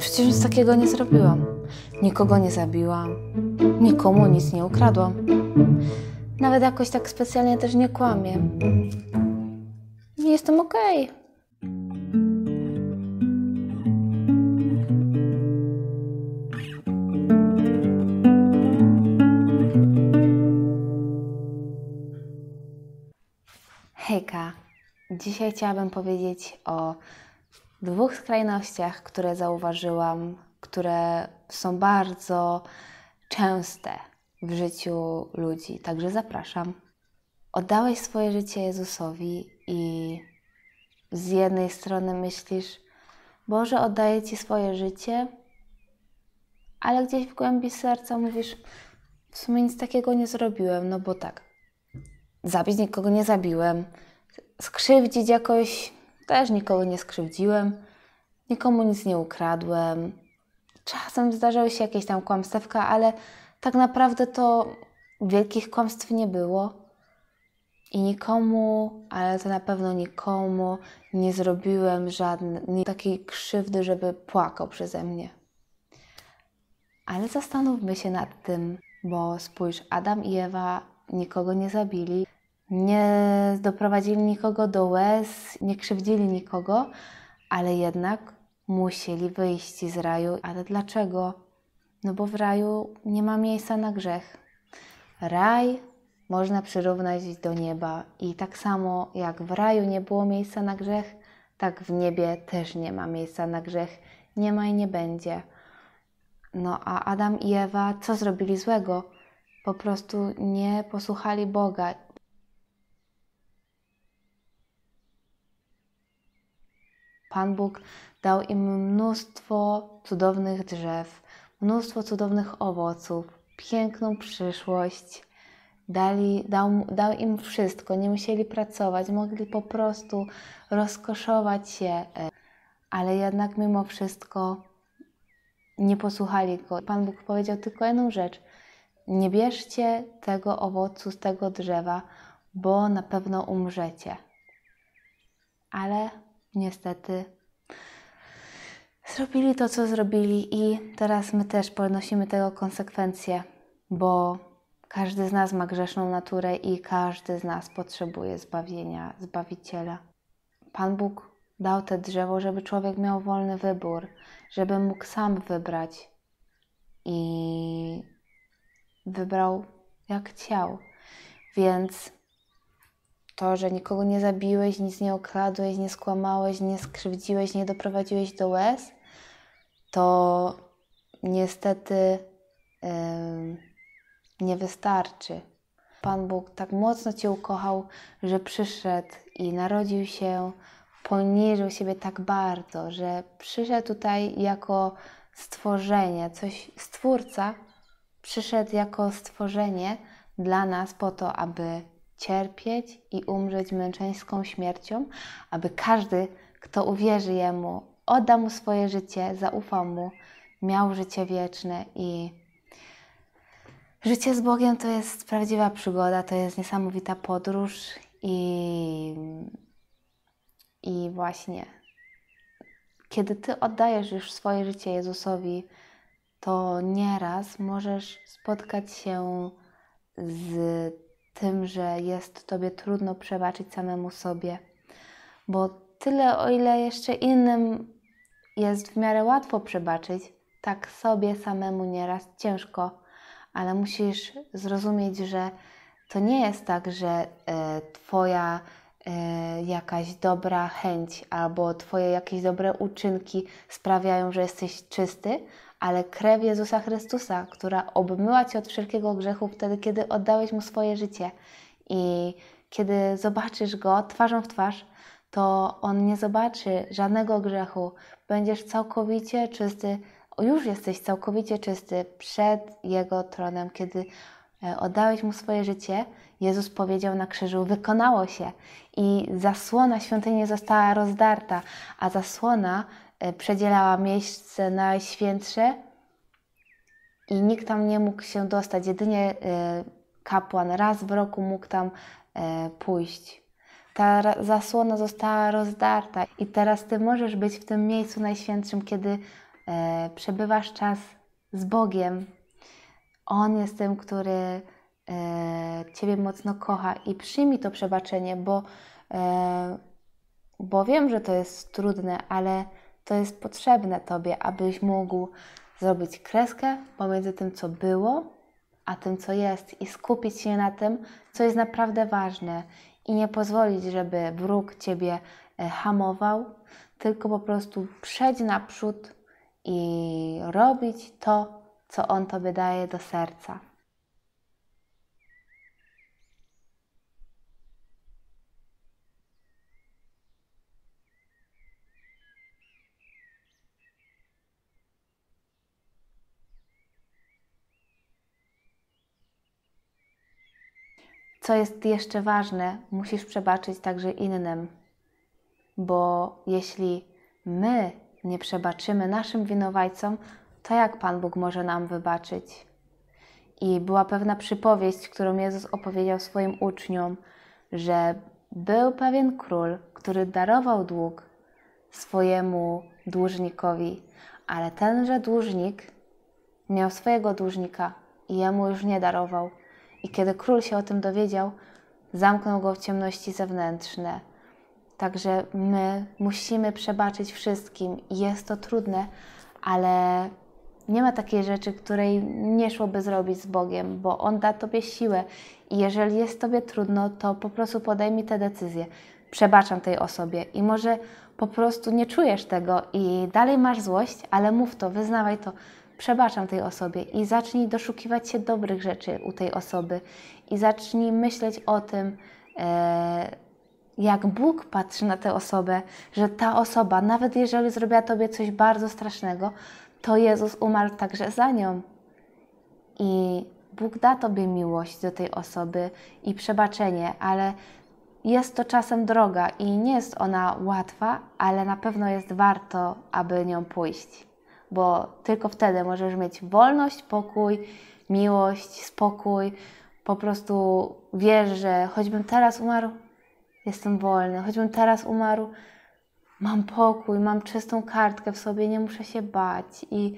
Przecież nic takiego nie zrobiłam. Nikogo nie zabiłam, nikomu nic nie ukradłam. Nawet jakoś tak specjalnie też nie kłamię. Jestem okej. Okay. Hejka, dzisiaj chciałabym powiedzieć o dwóch skrajnościach, które zauważyłam, które są bardzo częste w życiu ludzi. Także zapraszam. Oddałeś swoje życie Jezusowi i z jednej strony myślisz, Boże, oddaję Ci swoje życie, ale gdzieś w głębi serca mówisz, w sumie nic takiego nie zrobiłem, no bo tak, zabić nikogo nie zabiłem, skrzywdzić jakoś też nikogo nie skrzywdziłem, nikomu nic nie ukradłem. Czasem zdarzały się jakieś tam kłamstewka, ale tak naprawdę to wielkich kłamstw nie było. I nikomu, ale to na pewno nikomu nie zrobiłem żadnej takiej krzywdy, żeby płakał przeze mnie. Ale zastanówmy się nad tym, bo spójrz, Adam i Ewa nikogo nie zabili, nie doprowadzili nikogo do łez, nie krzywdzili nikogo, ale jednak musieli wyjść z raju. Ale dlaczego? No bo w raju nie ma miejsca na grzech. Raj można przyrównać do nieba i tak samo jak w raju nie było miejsca na grzech, tak w niebie też nie ma miejsca na grzech. Nie ma i nie będzie. No a Adam i Ewa co zrobili złego? Po prostu nie posłuchali Boga Pan Bóg dał im mnóstwo cudownych drzew, mnóstwo cudownych owoców, piękną przyszłość. Dali, dał, dał im wszystko, nie musieli pracować, mogli po prostu rozkoszować się, e, ale jednak mimo wszystko nie posłuchali go. Pan Bóg powiedział tylko jedną rzecz: nie bierzcie tego owocu z tego drzewa, bo na pewno umrzecie. Ale niestety zrobili to, co zrobili, i teraz my też ponosimy tego konsekwencje, bo każdy z nas ma grzeszną naturę i każdy z nas potrzebuje zbawienia, zbawiciela. Pan Bóg dał te drzewo, żeby człowiek miał wolny wybór, żeby mógł sam wybrać i wybrał jak chciał. Więc to, że nikogo nie zabiłeś, nic nie okradłeś, nie skłamałeś, nie skrzywdziłeś, nie doprowadziłeś do łez, to niestety yy, nie wystarczy. Pan Bóg tak mocno Cię ukochał, że przyszedł i narodził się, poniżył siebie tak bardzo, że przyszedł tutaj jako stworzenie, coś stwórca przyszedł jako stworzenie dla nas po to, aby cierpieć i umrzeć męczeńską śmiercią, aby każdy, kto uwierzy Jemu, odda Mu swoje życie, zaufa Mu, miał życie wieczne i życie z Bogiem to jest prawdziwa przygoda, to jest niesamowita podróż i, i właśnie kiedy Ty oddajesz już swoje życie Jezusowi, to nieraz możesz spotkać się z tym, że jest Tobie trudno przebaczyć samemu sobie, bo tyle, o ile jeszcze innym jest w miarę łatwo przebaczyć, tak sobie samemu nieraz ciężko, ale musisz zrozumieć, że to nie jest tak, że e, Twoja e, jakaś dobra chęć albo Twoje jakieś dobre uczynki sprawiają, że jesteś czysty, ale krew Jezusa Chrystusa, która obmyła Cię od wszelkiego grzechu wtedy, kiedy oddałeś Mu swoje życie. I kiedy zobaczysz Go twarzą w twarz, to On nie zobaczy żadnego grzechu. Będziesz całkowicie czysty, już jesteś całkowicie czysty przed Jego tronem, kiedy e, oddałeś Mu swoje życie. Jezus powiedział na krzyżu, wykonało się i zasłona świątyni została rozdarta, a zasłona E, przedzielała miejsce najświętsze i nikt tam nie mógł się dostać. Jedynie e, kapłan raz w roku mógł tam e, pójść. Ta zasłona została rozdarta i teraz Ty możesz być w tym miejscu najświętszym, kiedy przebywasz czas z Bogiem. On jest tym, który Ciebie mocno kocha i przyjmij to przebaczenie, bo, bo wiem, że to jest trudne, ale co jest potrzebne Tobie, abyś mógł zrobić kreskę pomiędzy tym, co było, a tym, co jest, i skupić się na tym, co jest naprawdę ważne, i nie pozwolić, żeby wróg Ciebie e, hamował, tylko po prostu przejść naprzód i robić to, co on Tobie daje do serca. Co jest jeszcze ważne, musisz przebaczyć także innym, bo jeśli my nie przebaczymy naszym winowajcom, to jak Pan Bóg może nam wybaczyć? I była pewna przypowieść, którą Jezus opowiedział swoim uczniom, że był pewien król, który darował dług swojemu dłużnikowi, ale tenże dłużnik miał swojego dłużnika i jemu już nie darował. I kiedy król się o tym dowiedział, zamknął go w ciemności zewnętrzne. Także my musimy przebaczyć wszystkim. Jest to trudne, ale nie ma takiej rzeczy, której nie szłoby zrobić z Bogiem, bo On da Tobie siłę i jeżeli jest Tobie trudno, to po prostu podejmij tę decyzję. Przebaczam tej osobie i może po prostu nie czujesz tego i dalej masz złość, ale mów to, wyznawaj to przebaczam tej osobie i zacznij doszukiwać się dobrych rzeczy u tej osoby i zacznij myśleć o tym, e, jak Bóg patrzy na tę osobę, że ta osoba, nawet jeżeli zrobiła tobie coś bardzo strasznego, to Jezus umarł także za nią. I Bóg da tobie miłość do tej osoby i przebaczenie, ale jest to czasem droga i nie jest ona łatwa, ale na pewno jest warto, aby nią pójść bo tylko wtedy możesz mieć wolność, pokój, miłość, spokój. Po prostu wiesz, że choćbym teraz umarł, jestem wolny, choćbym teraz umarł, mam pokój, mam czystą kartkę w sobie, nie muszę się bać i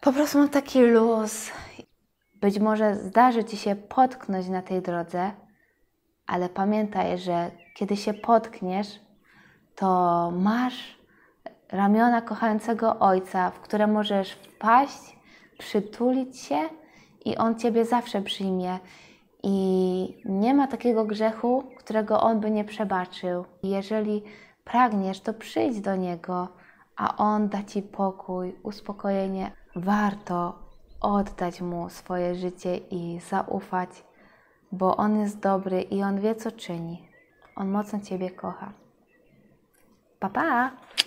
po prostu mam taki luz. Być może zdarzy ci się potknąć na tej drodze, ale pamiętaj, że kiedy się potkniesz, to masz ramiona kochającego Ojca, w które możesz wpaść, przytulić się i On Ciebie zawsze przyjmie. I nie ma takiego grzechu, którego On by nie przebaczył. Jeżeli pragniesz, to przyjdź do Niego, a On da Ci pokój, uspokojenie. Warto oddać Mu swoje życie i zaufać, bo On jest dobry i On wie, co czyni. On mocno Ciebie kocha. Pa, pa!